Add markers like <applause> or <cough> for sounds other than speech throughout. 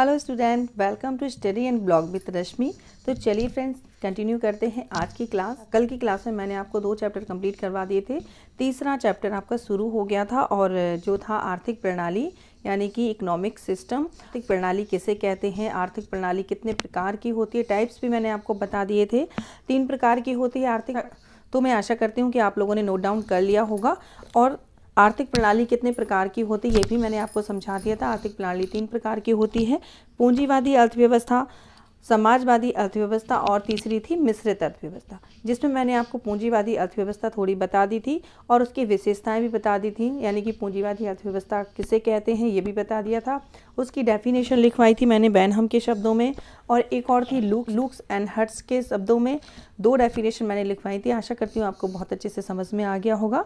hello student welcome to study and blog with Rashmi तो चलिए friends continue करते हैं आज की क्लास कल की क्लास में मैंने आपको दो चैप्टर कंप्लीट करवा दिए थे तीसरा चैप्टर आपका शुरू हो गया था और जो था आर्थिक प्रणाली यानी कि इकोनॉमिक सिस्टम आर्थिक प्रणाली किसे कहते हैं आर्थिक प्रणाली कितने प्रकार की होती है टाइप्स भी मैंने आपको बता दिए थे तीन प्रकार की होती है आर्थिक तो मैं आशा करती हूँ कि आप लोगों ने नोट डाउन कर लिया होगा और आर्थिक प्रणाली कितने प्रकार की होती है ये भी मैंने आपको समझा दिया था आर्थिक प्रणाली तीन प्रकार की होती है पूंजीवादी अर्थव्यवस्था समाजवादी अर्थव्यवस्था और तीसरी थी मिश्रित अर्थव्यवस्था जिसमें मैंने आपको पूंजीवादी अर्थव्यवस्था थोड़ी बता दी थी और उसकी विशेषताएं भी बता दी थी यानी कि पूंजीवादी अर्थव्यवस्था किसे कहते हैं ये भी बता दिया था उसकी डेफिनेशन लिखवाई थी मैंने बैनहम के शब्दों में और एक और थी लूक लुक्स एंड हर्ट्स के शब्दों में दो डेफिनेशन मैंने लिखवाई थी आशा करती हूँ आपको बहुत अच्छे से समझ में आ गया होगा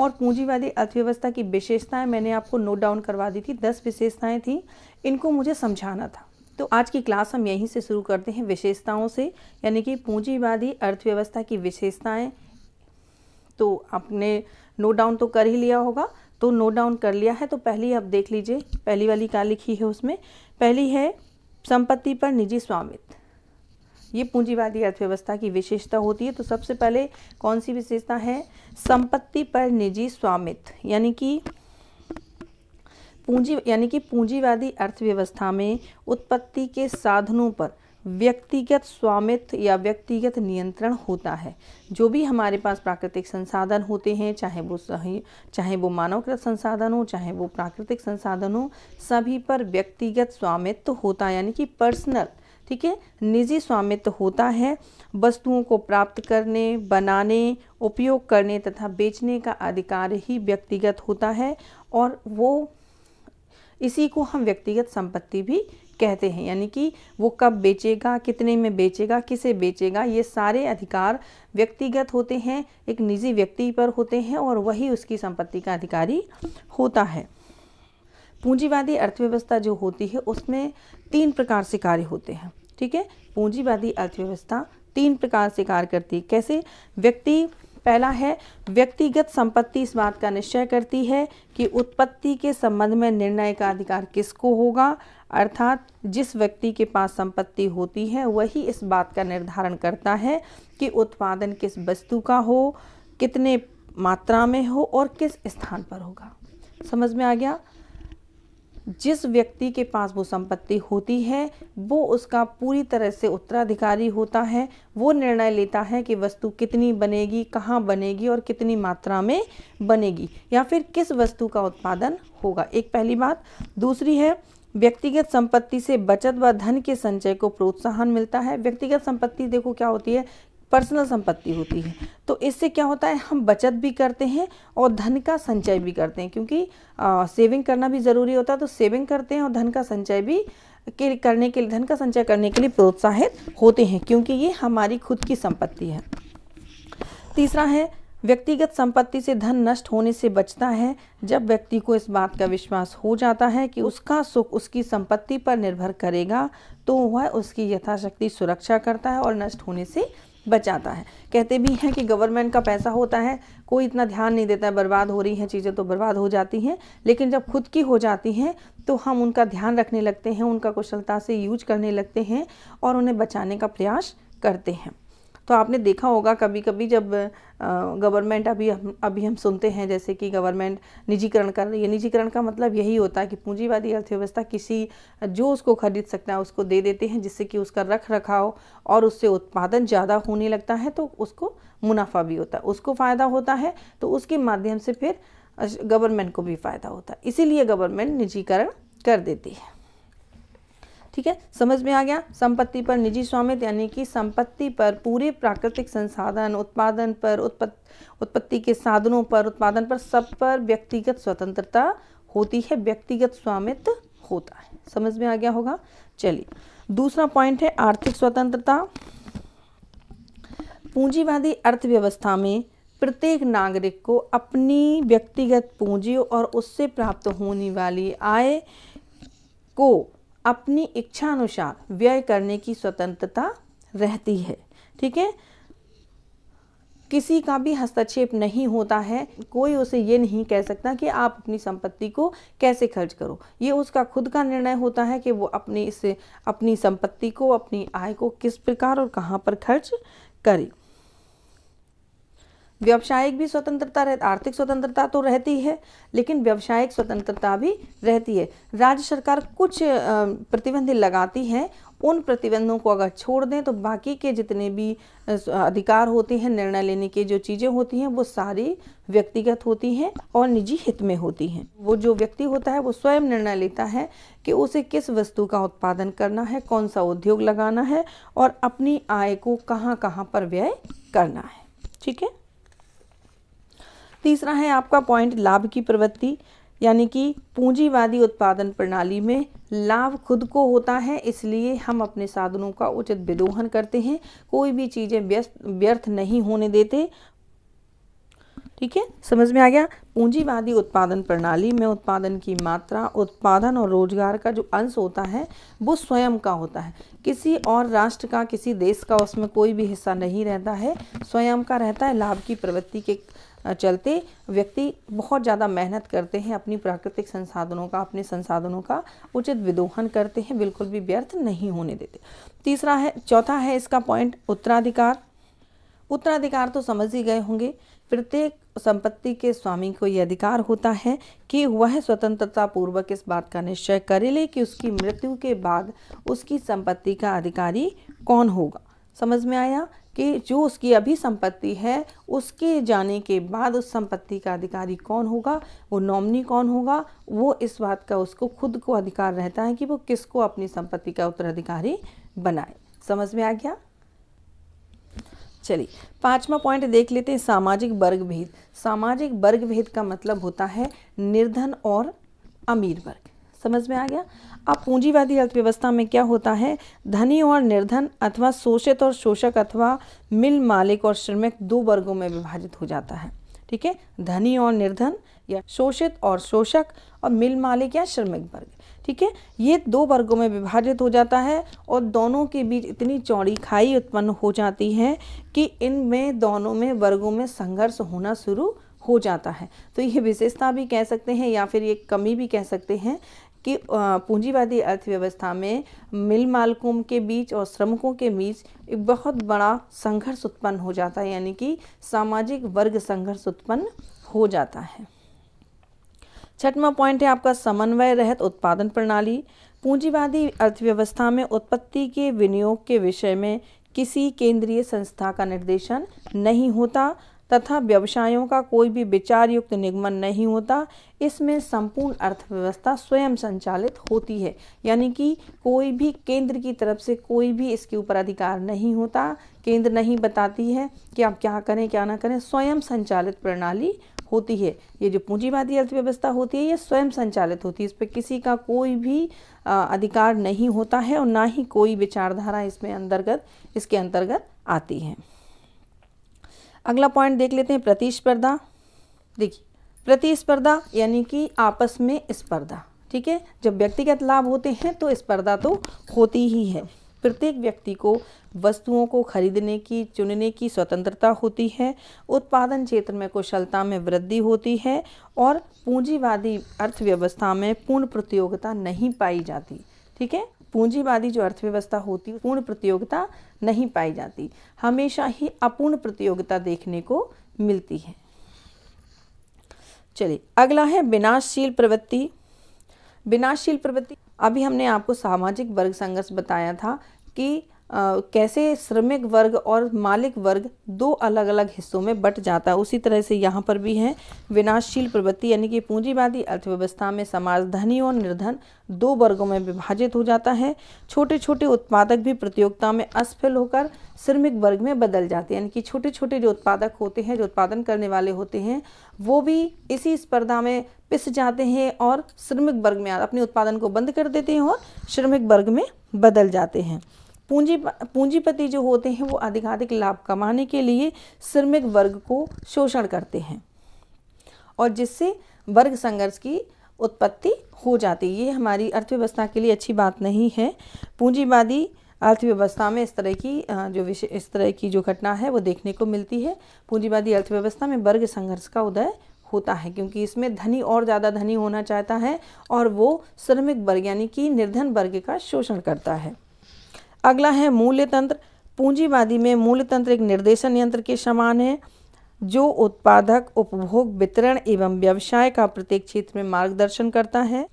और पूंजीवादी अर्थव्यवस्था की विशेषताएँ मैंने आपको नोट डाउन करवा दी थी दस विशेषताएँ थी इनको मुझे समझाना था तो आज की क्लास हम यहीं से शुरू करते हैं विशेषताओं से यानी कि पूंजीवादी अर्थव्यवस्था की विशेषताएं तो आपने नोट डाउन तो कर ही लिया होगा तो नोट डाउन कर लिया है तो पहली आप देख लीजिए पहली वाली क्या लिखी है उसमें पहली है संपत्ति पर निजी स्वामित्व ये पूंजीवादी अर्थव्यवस्था की विशेषता होती है तो सबसे पहले कौन सी विशेषता है संपत्ति पर निजी स्वामित्व यानी कि पूंजी यानी कि पूंजीवादी अर्थव्यवस्था में उत्पत्ति के साधनों पर व्यक्तिगत स्वामित्व या व्यक्तिगत नियंत्रण होता है जो भी हमारे पास प्राकृतिक संसाधन होते हैं चाहे वो सही चाहे वो मानवकृत संसाधन हो चाहे वो प्राकृतिक संसाधन हो सभी पर व्यक्तिगत स्वामित्व होता है यानी कि पर्सनल ठीक है निजी स्वामित्व होता है वस्तुओं को प्राप्त करने बनाने उपयोग करने तथा बेचने का अधिकार ही व्यक्तिगत होता है और वो इसी को हम व्यक्तिगत संपत्ति भी कहते हैं यानी कि वो कब बेचेगा कितने में बेचेगा किसे बेचेगा ये सारे अधिकार व्यक्तिगत होते हैं एक निजी व्यक्ति पर होते हैं और वही उसकी संपत्ति का अधिकारी होता है पूंजीवादी अर्थव्यवस्था जो होती है उसमें तीन प्रकार से कार्य होते हैं ठीक है पूंजीवादी अर्थव्यवस्था तीन प्रकार से कार्य करती है कैसे व्यक्ति पहला है व्यक्तिगत संपत्ति इस बात का निश्चय करती है कि उत्पत्ति के संबंध में निर्णय का अधिकार किसको होगा अर्थात जिस व्यक्ति के पास संपत्ति होती है वही इस बात का निर्धारण करता है कि उत्पादन किस वस्तु का हो कितने मात्रा में हो और किस स्थान पर होगा समझ में आ गया जिस व्यक्ति के पास वो संपत्ति होती है वो उसका पूरी तरह से उत्तराधिकारी होता है वो निर्णय लेता है कि वस्तु कितनी बनेगी कहाँ बनेगी और कितनी मात्रा में बनेगी या फिर किस वस्तु का उत्पादन होगा एक पहली बात दूसरी है व्यक्तिगत संपत्ति से बचत व धन के संचय को प्रोत्साहन मिलता है व्यक्तिगत संपत्ति देखो क्या होती है पर्सनल संपत्ति होती है तो इससे क्या होता है हम बचत भी करते हैं और धन का संचय भी करते हैं क्योंकि आ, सेविंग करना भी ज़रूरी होता है तो सेविंग करते हैं और धन का संचय भी के करने के लिए धन का संचय करने के लिए प्रोत्साहित होते हैं क्योंकि ये हमारी खुद की संपत्ति है तीसरा है व्यक्तिगत संपत्ति से धन नष्ट होने से बचता है जब व्यक्ति को इस बात का विश्वास हो जाता है कि उसका सुख उसकी संपत्ति पर निर्भर करेगा तो वह उसकी यथाशक्ति सुरक्षा करता है और नष्ट होने से बचाता है कहते भी हैं कि गवर्नमेंट का पैसा होता है कोई इतना ध्यान नहीं देता है बर्बाद हो रही हैं चीज़ें तो बर्बाद हो जाती हैं लेकिन जब खुद की हो जाती हैं तो हम उनका ध्यान रखने लगते हैं उनका कुशलता से यूज करने लगते हैं और उन्हें बचाने का प्रयास करते हैं तो आपने देखा होगा कभी कभी जब गवर्नमेंट अभी हम अभी हम सुनते हैं जैसे कि गवर्नमेंट निजीकरण कर रही है निजीकरण का मतलब यही होता है कि पूंजीवादी अर्थव्यवस्था किसी जो उसको खरीद सकता है उसको दे देते हैं जिससे कि उसका रख रखाव और उससे उत्पादन ज़्यादा होने लगता है तो उसको मुनाफा भी होता है उसको फ़ायदा होता है तो उसके माध्यम से फिर गवर्नमेंट को भी फ़ायदा होता है इसीलिए गवर्नमेंट निजीकरण कर देती है ठीक है समझ में आ गया संपत्ति पर निजी स्वामित्व यानी कि संपत्ति पर पूरे प्राकृतिक संसाधन उत्पादन पर उत्पत्ति के साधनों पर उत्पादन पर सब पर व्यक्तिगत स्वतंत्रता होती है व्यक्तिगत स्वामित्व होता है समझ में आ गया होगा चलिए दूसरा पॉइंट है आर्थिक स्वतंत्रता पूंजीवादी अर्थव्यवस्था में प्रत्येक नागरिक को अपनी व्यक्तिगत पूंजी और उससे प्राप्त होने वाली आय को अपनी इच्छा अनुसार व्यय करने की स्वतंत्रता रहती है ठीक है किसी का भी हस्तक्षेप नहीं होता है कोई उसे ये नहीं कह सकता कि आप अपनी संपत्ति को कैसे खर्च करो ये उसका खुद का निर्णय होता है कि वो अपनी इस अपनी संपत्ति को अपनी आय को किस प्रकार और कहाँ पर खर्च करे व्यवसायिक भी स्वतंत्रता रह आर्थिक स्वतंत्रता तो रहती है लेकिन व्यवसायिक स्वतंत्रता भी रहती है राज्य सरकार कुछ प्रतिबंध लगाती है उन प्रतिबंधों को अगर छोड़ दें तो बाकी के जितने भी अधिकार होते हैं निर्णय लेने की जो चीज़ें होती हैं वो सारी व्यक्तिगत होती हैं और निजी हित में होती हैं वो जो व्यक्ति होता है वो स्वयं निर्णय लेता है कि उसे किस वस्तु का उत्पादन करना है कौन सा उद्योग लगाना है और अपनी आय को कहाँ कहाँ पर व्यय करना है ठीक है तीसरा है आपका पॉइंट लाभ की प्रवृत्ति यानी कि पूंजीवादी उत्पादन प्रणाली में लाभ खुद को होता है इसलिए हम अपने साधनों का उचित विदोहन करते हैं कोई भी चीज़ें व्यस्त व्यर्थ नहीं होने देते ठीक है समझ में आ गया पूंजीवादी उत्पादन प्रणाली में उत्पादन की मात्रा उत्पादन और रोजगार का जो अंश होता है वो स्वयं का होता है किसी और राष्ट्र का किसी देश का उसमें कोई भी हिस्सा नहीं रहता है स्वयं का रहता है लाभ की प्रवृत्ति के चलते व्यक्ति बहुत ज़्यादा मेहनत करते हैं अपनी प्राकृतिक संसाधनों का अपने संसाधनों का उचित विदोहन करते हैं बिल्कुल भी व्यर्थ नहीं होने देते तीसरा है चौथा है इसका पॉइंट उत्तराधिकार उत्तराधिकार तो समझ ही गए होंगे प्रत्येक संपत्ति के स्वामी को यह अधिकार होता है कि वह स्वतंत्रता पूर्वक इस बात का निश्चय करे ले कि उसकी मृत्यु के बाद उसकी संपत्ति का अधिकारी कौन होगा समझ में आया कि जो उसकी अभी संपत्ति है उसके जाने के बाद उस संपत्ति का अधिकारी कौन होगा वो नॉमनी कौन होगा वो इस बात का उसको खुद को अधिकार रहता है कि वो किसको अपनी संपत्ति का उत्तराधिकारी बनाए समझ में आ गया चलिए पांचवा पॉइंट देख लेते हैं सामाजिक वर्ग भेद सामाजिक वर्ग भेद का मतलब होता है निर्धन और अमीर वर्ग समझ में आ गया अब पूंजीवादी अर्थव्यवस्था में क्या होता है धनी और निर्धन अथवा शोषित और शोषक अथवा मिल मालिक और श्रमिक दो वर्गों में विभाजित हो जाता है ठीक है धनी और निर्धन या शोषित और शोषक और मिल मालिक या श्रमिक वर्ग ठीक है ये दो वर्गों में विभाजित हो जाता है और दोनों के बीच इतनी चौड़ी खाई उत्पन्न हो जाती है कि इनमें दोनों में वर्गों में संघर्ष होना शुरू हो जाता है तो ये विशेषता भी कह सकते हैं या फिर ये कमी भी कह सकते हैं कि पूंजीवादी अर्थव्यवस्था में मिल मालकों के बीच और श्रमिकों के बीच एक बहुत बड़ा संघर्ष उत्पन्न हो जाता है यानी कि सामाजिक वर्ग संघर्ष उत्पन्न हो जाता है छठवां पॉइंट है आपका समन्वय रहित उत्पादन प्रणाली पूंजीवादी अर्थव्यवस्था में उत्पत्ति के विनियोग के विषय में किसी केंद्रीय संस्था का निर्देशन नहीं होता तथा व्यवसायों का कोई भी विचार युक्त निगमन नहीं होता इसमें संपूर्ण अर्थव्यवस्था स्वयं संचालित होती है यानी कि कोई भी केंद्र की तरफ से कोई भी इसके ऊपर अधिकार नहीं होता केंद्र नहीं बताती है कि आप क्या करें क्या ना करें स्वयं संचालित प्रणाली होती है ये जो पूंजीवादी अर्थव्यवस्था होती है ये स्वयं संचालित होती है इस पर किसी का कोई भी अधिकार नहीं होता है और ना ही कोई विचारधारा इसमें अंतर्गत इसके अंतर्गत आती है अगला पॉइंट देख लेते हैं प्रतिस्पर्धा देखिए प्रतिस्पर्धा यानी कि आपस में स्पर्धा ठीक है जब व्यक्तिगत लाभ होते हैं तो स्पर्धा तो होती ही है प्रत्येक व्यक्ति को वस्तुओं को खरीदने की चुनने की स्वतंत्रता होती है उत्पादन क्षेत्र में कुशलता में वृद्धि होती है और पूंजीवादी अर्थव्यवस्था में पूर्ण प्रतियोगिता नहीं पाई जाती ठीक है पूंजीवादी जो अर्थव्यवस्था होती है पूर्ण प्रतियोगिता नहीं पाई जाती हमेशा ही अपूर्ण प्रतियोगिता देखने को मिलती है चलिए अगला है विनाशशील प्रवृत्ति विनाशशील प्रवृत्ति अभी हमने आपको सामाजिक वर्ग संघर्ष बताया था कि कैसे श्रमिक वर्ग और मालिक वर्ग दो अलग अलग हिस्सों में बट जाता है उसी तरह से यहाँ पर भी है विनाशशील प्रवृत्ति यानी कि पूंजीवादी अर्थव्यवस्था में समाज धनी और निर्धन दो वर्गों में विभाजित हो जाता है छोटे छोटे उत्पादक भी प्रतियोगिता में असफल होकर श्रमिक वर्ग में बदल जाते हैं यानी कि छोटे छोटे जो उत्पादक होते हैं जो उत्पादन करने वाले होते हैं वो भी इसी स्पर्धा में पिस जाते हैं और श्रमिक वर्ग में अपने उत्पादन को बंद कर देते हैं और श्रमिक वर्ग में बदल जाते हैं पूंजी पूंजीपति जो होते हैं वो अधिकाधिक लाभ कमाने के लिए श्रमिक वर्ग को शोषण करते हैं और जिससे वर्ग संघर्ष की उत्पत्ति हो जाती है ये हमारी अर्थव्यवस्था के लिए अच्छी बात नहीं है पूंजीवादी अर्थव्यवस्था में इस तरह की जो विषय इस तरह की जो घटना है वो देखने को मिलती है पूंजीवादी अर्थव्यवस्था में वर्ग संघर्ष का उदय होता है क्योंकि इसमें धनी और ज़्यादा धनी होना चाहता है और वो श्रमिक वर्ग यानी कि निर्धन वर्ग का शोषण करता है अगला है मूल्य तंत्र पूंजीवादी में मूल्य तंत्र एक निर्देशन यंत्र के समान है जो उत्पादक उपभोग वितरण एवं व्यवसाय का प्रत्येक क्षेत्र में मार्गदर्शन करता है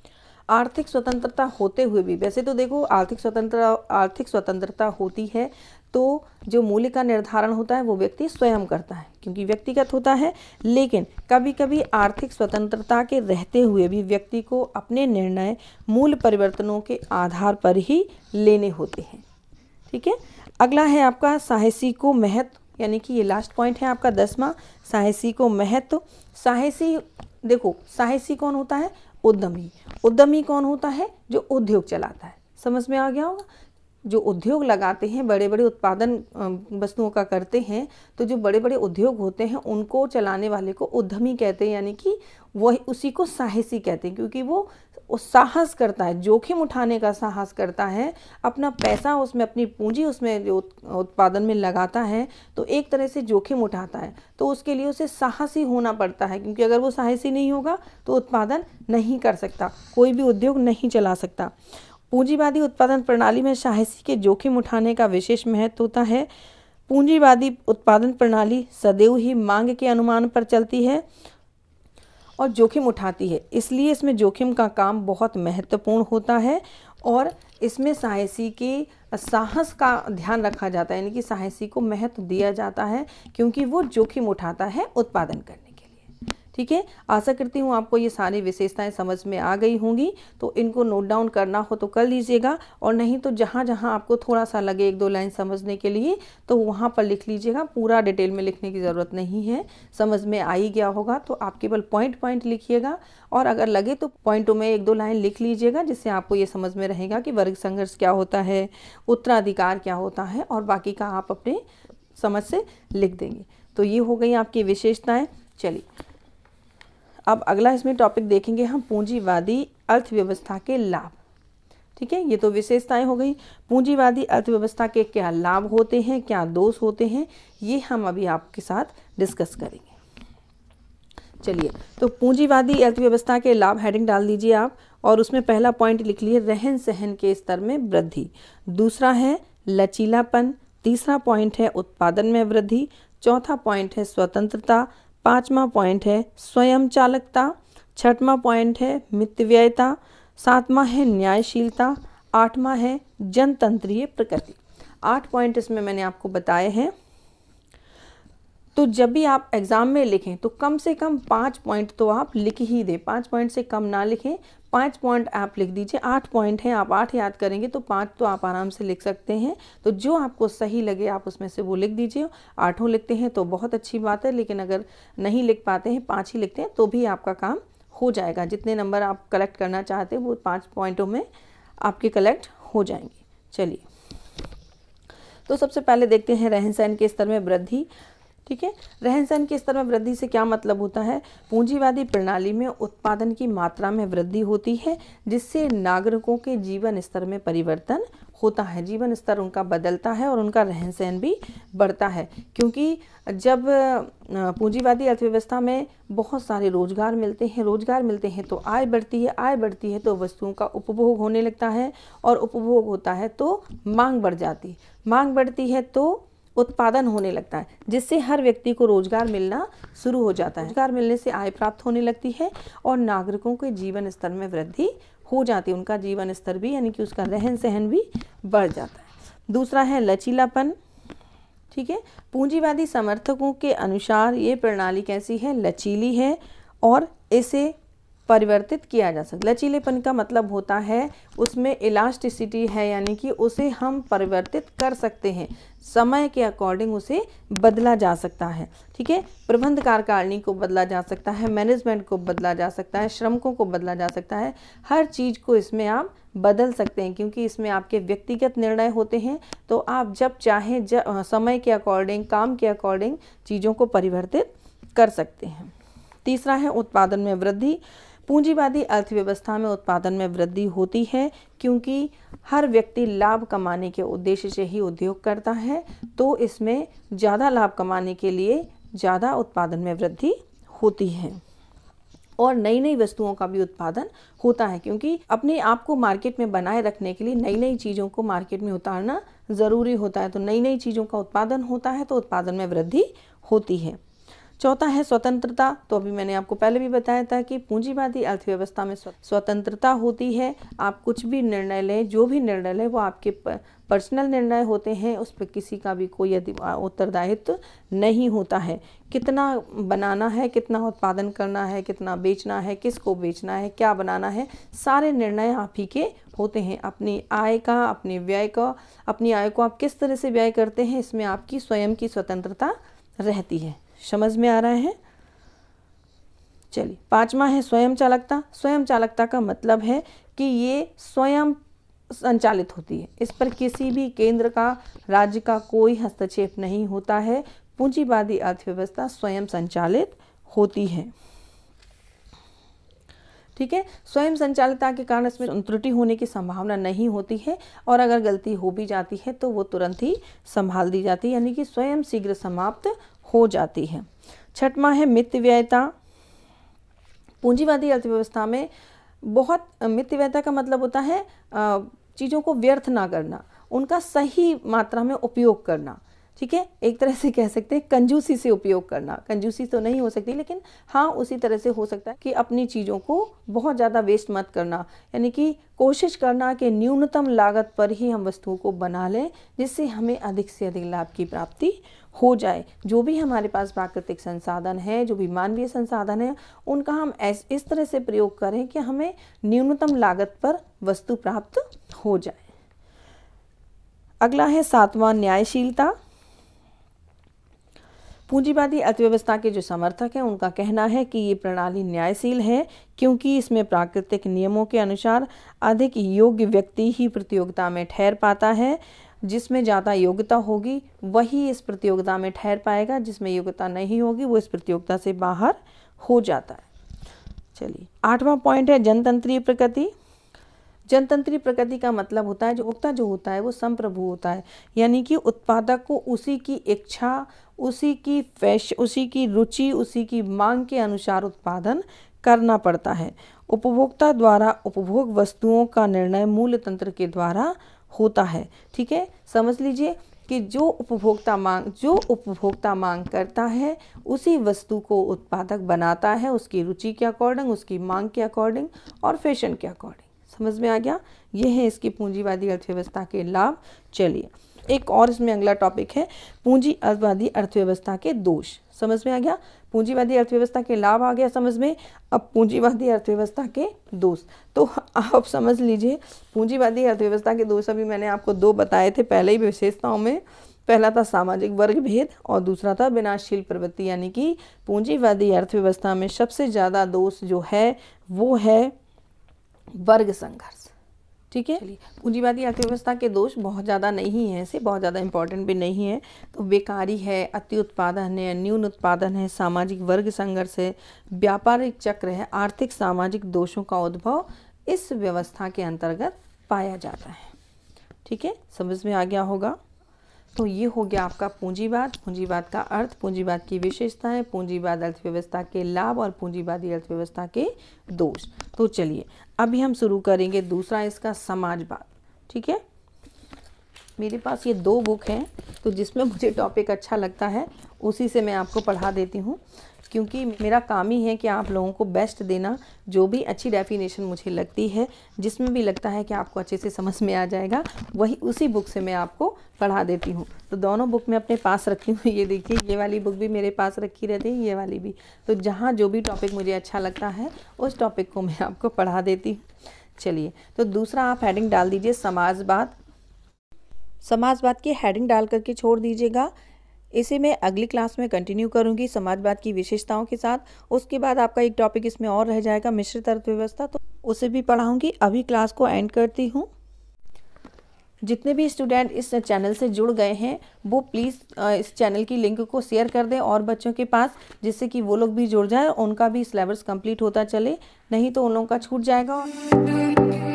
आर्थिक स्वतंत्रता होते हुए भी वैसे तो देखो आर्थिक स्वतंत्रता आर्थिक स्वतंत्रता होती है तो जो मूल्य का निर्धारण होता है वो व्यक्ति स्वयं करता है क्योंकि व्यक्तिगत होता है लेकिन कभी कभी आर्थिक स्वतंत्रता के रहते हुए भी व्यक्ति को अपने निर्णय मूल परिवर्तनों के आधार पर ही लेने होते हैं ठीक है अगला है आपका साहसी को महत्व यानी कि ये लास्ट पॉइंट है आपका दसवा साहसी को महत्व साहसी देखो साहसी कौन होता है उद्यमी उद्यमी कौन होता है जो उद्योग चलाता है समझ में आ गया होगा जो उद्योग लगाते हैं बड़े बड़े उत्पादन वस्तुओं का करते हैं तो जो बड़े बड़े उद्योग होते हैं उनको चलाने वाले को उद्यमी कहते हैं यानी कि वह उसी को साहसी कहते हैं क्योंकि वो साहस करता है जोखिम उठाने का साहस करता है अपना पैसा उसमें अपनी पूंजी उसमें जो उत्पादन में लगाता है तो एक तरह से जोखिम उठाता है तो उसके लिए उसे साहसी होना पड़ता है क्योंकि अगर वो साहसी नहीं होगा तो उत्पादन नहीं कर सकता कोई भी उद्योग नहीं चला सकता पूंजीवादी उत्पादन प्रणाली में साहसी के जोखिम उठाने का विशेष महत्व होता है पूंजीवादी उत्पादन प्रणाली सदैव ही मांग के अनुमान पर चलती है और जोखिम उठाती है इसलिए इसमें जोखिम का काम बहुत महत्वपूर्ण होता है और इसमें साहसी के साहस का ध्यान रखा जाता है यानी कि साहसी को महत्व दिया जाता है क्योंकि वो जोखिम उठाता है उत्पादन करने ठीक है आशा करती हूँ आपको ये सारी विशेषताएं समझ में आ गई होंगी तो इनको नोट डाउन करना हो तो कर लीजिएगा और नहीं तो जहाँ जहाँ आपको थोड़ा सा लगे एक दो लाइन समझने के लिए तो वहाँ पर लिख लीजिएगा पूरा डिटेल में लिखने की ज़रूरत नहीं है समझ में आ ही गया होगा तो आप केवल पॉइंट पॉइंट लिखिएगा और अगर लगे तो पॉइंटों में एक दो लाइन लिख लीजिएगा जिससे आपको ये समझ में रहेगा कि वर्ग संघर्ष क्या होता है उत्तराधिकार क्या होता है और बाकी का आप अपने समझ से लिख देंगे तो ये हो गई आपकी विशेषताएँ चलिए अब अगला इसमें टॉपिक देखेंगे हम पूंजीवादी अर्थव्यवस्था के लाभ ठीक है ये तो विशेषताएं हो गई पूंजीवादी अर्थव्यवस्था के क्या लाभ होते हैं क्या दोष होते हैं ये हम अभी आपके साथ डिस्कस करेंगे चलिए तो पूंजीवादी अर्थव्यवस्था के लाभ हेडिंग डाल दीजिए आप और उसमें पहला पॉइंट लिख लिए रहन सहन के स्तर में वृद्धि दूसरा है लचीलापन तीसरा पॉइंट है उत्पादन में वृद्धि चौथा पॉइंट है स्वतंत्रता पांचवा पॉइंट है स्वयं चालकता छठवा पॉइंट है मितव्ययता सातवां है न्यायशीलता आठवां है जनतंत्रीय प्रकृति आठ पॉइंट इसमें मैंने आपको बताए हैं तो जब भी आप एग्ज़ाम में लिखें तो कम से कम पाँच पॉइंट तो आप लिख ही दें पाँच पॉइंट से कम ना लिखें पाँच पॉइंट आप लिख दीजिए आठ पॉइंट हैं आप आठ याद करेंगे तो पाँच तो आप आराम से लिख सकते हैं तो जो आपको सही लगे आप उसमें से वो लिख दीजिए आठों लिखते हैं तो बहुत अच्छी बात है लेकिन अगर नहीं लिख पाते हैं पाँच ही लिखते हैं तो भी आपका काम हो जाएगा जितने नंबर आप कलेक्ट करना चाहते हैं वो पाँच पॉइंटों में आपके कलेक्ट हो जाएंगे चलिए तो सबसे पहले देखते हैं रहन सहन के स्तर में वृद्धि ठीक है रहन सहन के स्तर में वृद्धि से क्या मतलब होता है पूंजीवादी प्रणाली में उत्पादन की मात्रा में वृद्धि होती है जिससे नागरिकों के जीवन स्तर में परिवर्तन होता है जीवन स्तर उनका बदलता है और उनका रहन सहन भी बढ़ता है क्योंकि जब पूंजीवादी अर्थव्यवस्था में बहुत सारे रोजगार मिलते हैं रोजगार मिलते हैं तो आय बढ़ती है आय बढ़ती है तो वस्तुओं का उपभोग होने लगता है और उपभोग होता है तो मांग बढ़ जाती मांग बढ़ती है तो उत्पादन होने लगता है जिससे हर व्यक्ति को रोजगार मिलना शुरू हो जाता है रोजगार मिलने से आय प्राप्त होने लगती है और नागरिकों के जीवन स्तर में वृद्धि हो जाती है उनका जीवन स्तर भी यानी कि उसका रहन सहन भी बढ़ जाता है दूसरा है लचीलापन ठीक है पूंजीवादी समर्थकों के अनुसार ये प्रणाली कैसी है लचीली है और इसे परिवर्तित किया जा सकता है लचीलेपन का मतलब होता है उसमें इलास्टिसिटी है यानी कि उसे हम परिवर्तित कर सकते हैं समय के अकॉर्डिंग उसे बदला जा सकता है ठीक है प्रबंध कार्यकारिणी को बदला जा सकता है मैनेजमेंट को बदला जा सकता है श्रमिकों को बदला जा सकता है हर चीज़ को इसमें आप बदल सकते हैं क्योंकि इसमें आपके व्यक्तिगत निर्णय होते हैं तो आप जब चाहें जब समय के अकॉर्डिंग काम के अकॉर्डिंग चीज़ों को परिवर्तित कर सकते हैं तीसरा है उत्पादन में वृद्धि पूंजीवादी अर्थव्यवस्था में उत्पादन में वृद्धि होती है क्योंकि हर व्यक्ति लाभ कमाने के उद्देश्य से ही उद्योग करता है तो इसमें ज़्यादा लाभ कमाने के लिए ज़्यादा उत्पादन में वृद्धि होती है और नई नई वस्तुओं का भी उत्पादन होता है क्योंकि अपने आप को मार्केट में बनाए रखने के लिए नई नई चीज़ों को मार्केट में उतारना ज़रूरी होता है तो नई नई चीज़ों का उत्पादन होता है तो उत्पादन में वृद्धि होती है चौथा है स्वतंत्रता तो अभी मैंने आपको पहले भी बताया था कि पूंजीवादी अर्थव्यवस्था में स्वतंत्रता होती है आप कुछ भी निर्णय लें जो भी निर्णय लें वो आपके पर्सनल निर्णय होते हैं उस पर किसी का भी कोई उत्तरदायित्व नहीं होता है कितना बनाना है कितना उत्पादन करना है कितना बेचना है किसको बेचना है क्या बनाना है सारे निर्णय आप ही के होते हैं अपनी आय का अपने व्यय का अपनी आय को आप किस तरह से व्यय करते हैं इसमें आपकी स्वयं की स्वतंत्रता रहती है समझ में आ रहा है चलिए पांचवा है स्वयं चालकता स्वयं चालकता का मतलब है कि ये स्वयं संचालित होती है इस पर किसी भी केंद्र का राज्य का कोई हस्तक्षेप नहीं होता है पूंजीवादी अर्थव्यवस्था स्वयं संचालित होती है ठीक है स्वयं संचालिता के कारण इसमें त्रुटि होने की संभावना नहीं होती है और अगर गलती हो भी जाती है तो वो तुरंत ही संभाल दी जाती है यानी कि स्वयं शीघ्र समाप्त हो जाती है छठवा है मित व्ययता पूंजीवादी अर्थव्यवस्था में बहुत मित व्ययता का मतलब होता है चीज़ों को व्यर्थ ना करना उनका सही मात्रा में उपयोग करना ठीक है एक तरह से कह सकते हैं कंजूसी से उपयोग करना कंजूसी तो नहीं हो सकती लेकिन हाँ उसी तरह से हो सकता है कि अपनी चीज़ों को बहुत ज़्यादा वेस्ट मत करना यानी कि कोशिश करना कि न्यूनतम लागत पर ही हम वस्तुओं को बना लें जिससे हमें अधिक से अधिक लाभ की प्राप्ति हो जाए जो भी हमारे पास प्राकृतिक संसाधन है जो भी मानवीय संसाधन है उनका हम इस तरह से प्रयोग करें कि हमें न्यूनतम लागत पर वस्तु प्राप्त हो जाए अगला है सातवां न्यायशीलता पूंजीवादी अर्थव्यवस्था के जो समर्थक हैं उनका कहना है कि ये प्रणाली न्यायशील है क्योंकि इसमें प्राकृतिक नियमों के अनुसार अधिक योग्य व्यक्ति ही प्रतियोगिता में ठहर पाता है जिसमें ज़्यादा योग्यता होगी वही इस प्रतियोगिता में ठहर पाएगा जिसमें योग्यता नहीं होगी वो इस प्रतियोगिता से बाहर हो जाता है चलिए आठवां पॉइंट है जनतंत्रीय प्रकृति जनतंत्री प्रकृति का मतलब होता है जो उक्ता जो होता है वो संप्रभु होता है यानी कि उत्पादक को उसी की इच्छा उसी की फैश उसी की रुचि उसी की मांग के अनुसार उत्पादन करना पड़ता है उपभोक्ता द्वारा उपभोग वस्तुओं का निर्णय मूल्य तंत्र के द्वारा होता है ठीक है समझ लीजिए कि जो उपभोक्ता मांग जो उपभोक्ता मांग करता है उसी वस्तु को उत्पादक बनाता है उसकी रुचि के अकॉर्डिंग उसकी मांग के अकॉर्डिंग और फैशन के अकॉर्डिंग समझ में आ गया ये है इसकी पूंजीवादी अर्थव्यवस्था के लाभ चलिए एक और इसमें अगला टॉपिक है पूंजीवादी अर्थव्यवस्था के दोष समझ में आ गया पूंजीवादी अर्थव्यवस्था के लाभ आ गया समझ में अब पूंजीवादी अर्थव्यवस्था के दोष तो आप समझ लीजिए पूंजीवादी अर्थव्यवस्था के दोष अभी मैंने आपको दो बताए थे पहले ही विशेषताओं में पहला था सामाजिक वर्ग भेद और दूसरा था विनाशशील प्रवृत्ति यानी कि पूंजीवादी अर्थव्यवस्था में सबसे ज़्यादा दोष जो है वो है वर्ग संघर्ष ठीक है पूंजीवादी अर्थव्यवस्था के दोष बहुत ज़्यादा नहीं है ऐसे बहुत ज़्यादा इंपॉर्टेंट भी नहीं है तो बेकारी है अति उत्पादन है न्यून उत्पादन है सामाजिक वर्ग संघर्ष है व्यापारिक चक्र है आर्थिक सामाजिक दोषों का उद्भव इस व्यवस्था के अंतर्गत पाया जाता है ठीक है समझ में आ गया होगा तो ये हो गया आपका पूंजीवाद पूंजीवाद का अर्थ पूंजीवाद की विशेषताएं पूंजीवाद अर्थव्यवस्था के लाभ और पूंजीवादी अर्थव्यवस्था के दोष तो चलिए अभी हम शुरू करेंगे दूसरा इसका समाजवाद ठीक है मेरे पास ये दो बुक हैं तो जिसमें मुझे टॉपिक अच्छा लगता है उसी से मैं आपको पढ़ा देती हूँ क्योंकि मेरा काम ही है कि आप लोगों को बेस्ट देना जो भी अच्छी डेफिनेशन मुझे लगती है जिसमें भी लगता है कि आपको अच्छे से समझ में आ जाएगा वही उसी बुक से मैं आपको पढ़ा देती हूँ तो दोनों बुक मैं अपने पास रखती हूँ <laughs> ये देखिए ये वाली बुक भी मेरे पास रखी रहती है ये वाली भी तो जहाँ जो भी टॉपिक मुझे अच्छा लगता है उस टॉपिक को मैं आपको पढ़ा देती हूँ चलिए तो दूसरा आप हेडिंग डाल दीजिए समाजवाद समाजवाद की हेडिंग डाल करके छोड़ दीजिएगा इसे मैं अगली क्लास में कंटिन्यू करूंगी समाजवाद की विशेषताओं के साथ उसके बाद आपका एक टॉपिक इसमें और रह जाएगा मिश्रित अर्थव्यवस्था तो उसे भी पढ़ाऊंगी अभी क्लास को एंड करती हूँ जितने भी स्टूडेंट इस चैनल से जुड़ गए हैं वो प्लीज़ इस चैनल की लिंक को शेयर कर दें और बच्चों के पास जिससे कि वो लोग भी जुड़ जाएं उनका भी सिलेबस कंप्लीट होता चले नहीं तो उन लोगों का छूट जाएगा